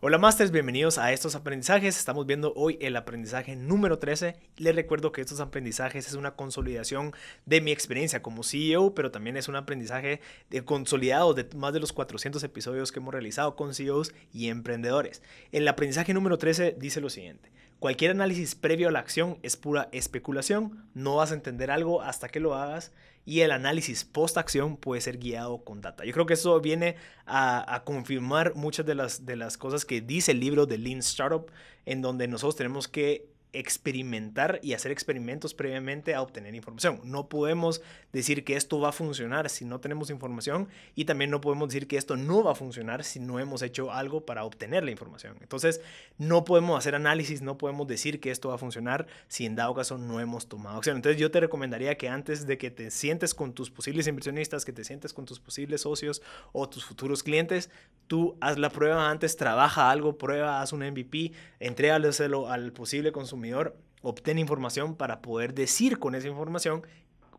Hola Masters, bienvenidos a estos aprendizajes. Estamos viendo hoy el aprendizaje número 13. Les recuerdo que estos aprendizajes es una consolidación de mi experiencia como CEO, pero también es un aprendizaje de consolidado de más de los 400 episodios que hemos realizado con CEOs y emprendedores. El aprendizaje número 13 dice lo siguiente. Cualquier análisis previo a la acción es pura especulación, no vas a entender algo hasta que lo hagas y el análisis post-acción puede ser guiado con data. Yo creo que eso viene a, confirmar muchas de las, de las cosas que dice el libro de Lean Startup, en donde nosotros tenemos que experimentar y hacer experimentos previamente a obtener información. No podemos decir que esto va a funcionar si no tenemos información y también no podemos decir que esto no va a funcionar si no hemos hecho algo para obtener la información. Entonces, no podemos hacer análisis, no podemos decir que esto va a funcionar si en dado caso no hemos tomado acción. Entonces, yo te recomendaría que antes de que te sientes con tus posibles inversionistas, que te sientes con tus posibles socios o tus futuros clientes, tú haz la prueba antes, trabaja algo, prueba, haz un MVP, entrégaselo al posible consumidor consumidor información para poder decir con esa información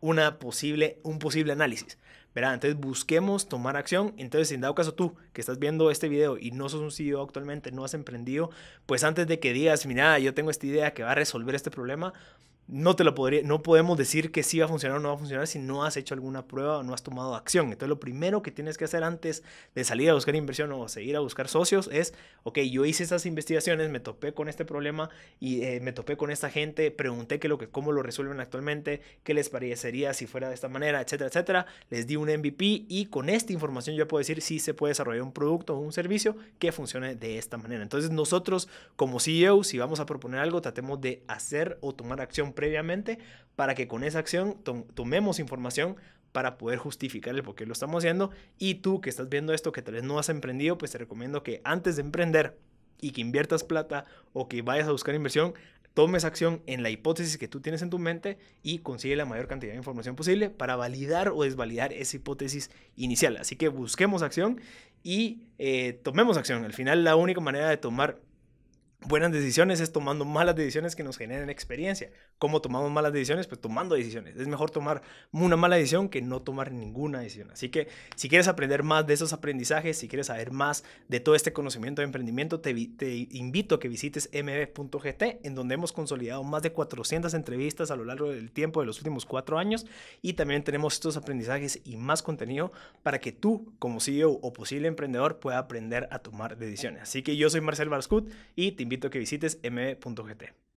una posible, un posible análisis. ¿verdad? Entonces busquemos tomar acción. Entonces, si en dado caso tú que estás viendo este video y no sos un CEO actualmente, no has emprendido, pues antes de que digas, mira, yo tengo esta idea que va a resolver este problema, no te lo podría, no podemos decir que sí va a funcionar o no va a funcionar si no has hecho alguna prueba o no has tomado acción. Entonces, lo primero que tienes que hacer antes de salir a buscar inversión o seguir a buscar socios es, ok, yo hice esas investigaciones, me topé con este problema y eh, me topé con esta gente, pregunté que lo que, cómo lo resuelven actualmente, qué les parecería si fuera de esta manera, etcétera, etcétera. Les di un MVP y con esta información yo puedo decir si se puede desarrollar un producto o un servicio que funcione de esta manera. Entonces, nosotros como CEO, si vamos a proponer algo, tratemos de hacer o tomar acción previamente para que con esa acción tomemos información para poder justificar el por lo estamos haciendo. Y tú que estás viendo esto, que tal vez no has emprendido, pues te recomiendo que antes de emprender y que inviertas plata o que vayas a buscar inversión, tomes acción en la hipótesis que tú tienes en tu mente y consigue la mayor cantidad de información posible para validar o desvalidar esa hipótesis inicial. Así que busquemos acción y eh, tomemos acción. Al final la única manera de tomar buenas decisiones es tomando malas decisiones que nos generen experiencia. ¿Cómo tomamos malas decisiones? Pues tomando decisiones. Es mejor tomar una mala decisión que no tomar ninguna decisión. Así que si quieres aprender más de esos aprendizajes, si quieres saber más de todo este conocimiento de emprendimiento, te, invito a que visites mb.gt, en donde hemos consolidado más de 400 entrevistas a lo largo del tiempo de los últimos cuatro años y también tenemos estos aprendizajes y más contenido para que tú, como CEO o posible emprendedor, pueda aprender a tomar decisiones. Así que yo soy Marcel Barscut y te invito a que visites m.gt.